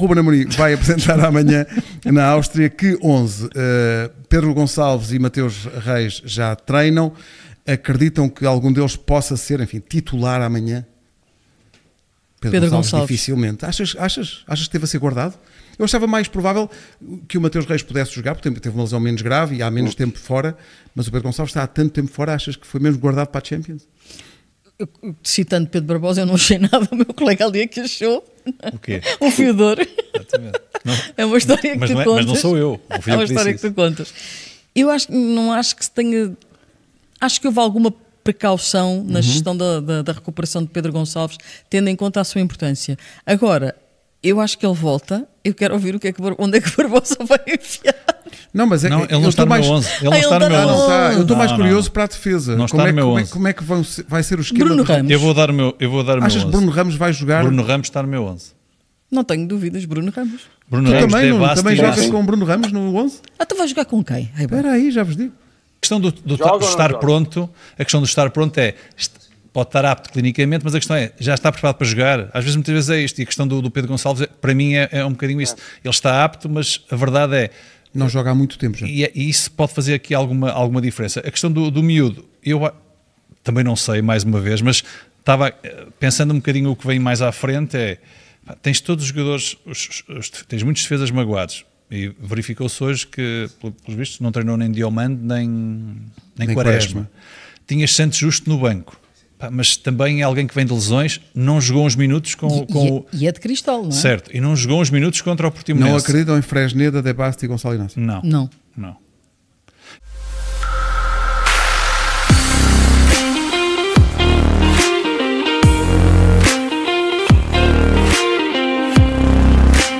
Ruben Amorim vai apresentar amanhã na Áustria, que 11. Uh, eh, Pedro Gonçalves e Mateus Reis já treinam. Acreditam que algum deles possa ser, enfim, titular amanhã? Pedro, Pedro Gonçalves, Gonçalves, dificilmente. Achas, achas, achas que teve a ser guardado? Eu achava mais provável que o Mateus Reis pudesse jogar, porque teve uma lesão menos grave e há menos tempo fora, mas o Pedro Gonçalves está há tanto tempo fora, achas que foi mesmo guardado para a Champions? Eu, citando Pedro Barbosa, eu não achei nada. O meu colega ali é que achou o quê? Um fiador. Exatamente. Não, é uma história mas que tu é, contas. Mas não sou eu. É uma história que, que tu contas. Eu acho, não acho que se tenha. Acho que houve alguma precaução na uhum. gestão da, da, da, recuperação de Pedro Gonçalves, tendo em conta a sua importância. Agora, eu acho que ele volta. Eu quero ouvir o que é que, onde é que Barbosa vai enfiar. Não, mas é não, ele não está no mais... meu 11. Ele não está no tá meu 11. Ah, tá. Eu estou mais curioso para a defesa. Não está é no meu 11. É, como é que vai ser o esquema? Bruno Ramos. Eu vou dar o meu 11. Achas que Bruno Ramos vai jogar? Bruno Ramos está no meu 11. Não tenho dúvidas, Bruno Ramos. Bruno tu Ramos também, não, também jogas com Bruno Ramos no 11? Ah, tu vais jogar com quem? Espera aí, já vos digo. A questão do, do, estar pronto, a questão do estar pronto é pode estar apto clinicamente, mas a questão é, já está preparado para jogar? Às vezes, muitas vezes é isto, e a questão do, do Pedro Gonçalves, é, para mim, é, é um bocadinho isso. Ele está apto, mas a verdade é, não joga há muito tempo já. E, é, e isso pode fazer aqui alguma, alguma diferença. A questão do, do miúdo, eu também não sei, mais uma vez, mas estava eh, pensando um bocadinho o que vem mais à frente é tens todos os jogadores, os, os, tens muitos defesas magoados. E verificou-se hoje que, pelos vistos, não treinou nem Diomande nem, nem, nem Quaresma. Quaresma. Tinhas Santos Justo no banco. Pá, mas também é alguém que vem de lesões, não jogou uns minutos com, e, com e, é- o... e é de cristal, não é? Certo, e não jogou uns minutos contra o Portimonense. Não acreditam em Fresneda, Debasti e Gonçalo Inácio? Não. Não. Não.